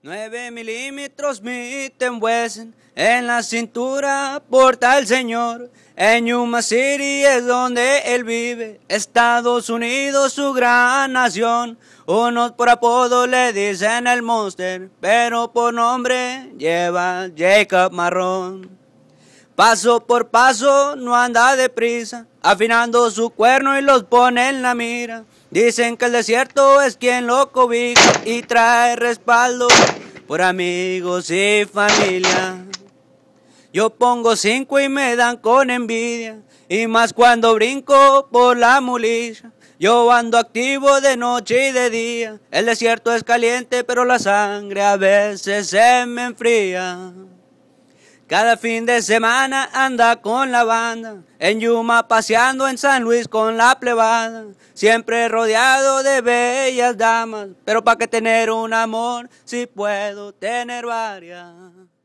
Nueve milímetros miten huesos en la cintura porta el Señor. En Yuma City es donde él vive, Estados Unidos su gran nación. Unos por apodo le dicen el Monster, pero por nombre lleva Jacob Marrón. Paso por paso, no anda deprisa, afinando su cuerno y los pone en la mira. Dicen que el desierto es quien lo cobija y trae respaldo por amigos y familia. Yo pongo cinco y me dan con envidia, y más cuando brinco por la mulilla. Yo ando activo de noche y de día, el desierto es caliente, pero la sangre a veces se me enfría. Cada fin de semana anda con la banda, en Yuma paseando en San Luis con la plebada, siempre rodeado de bellas damas, pero para que tener un amor si puedo tener varias.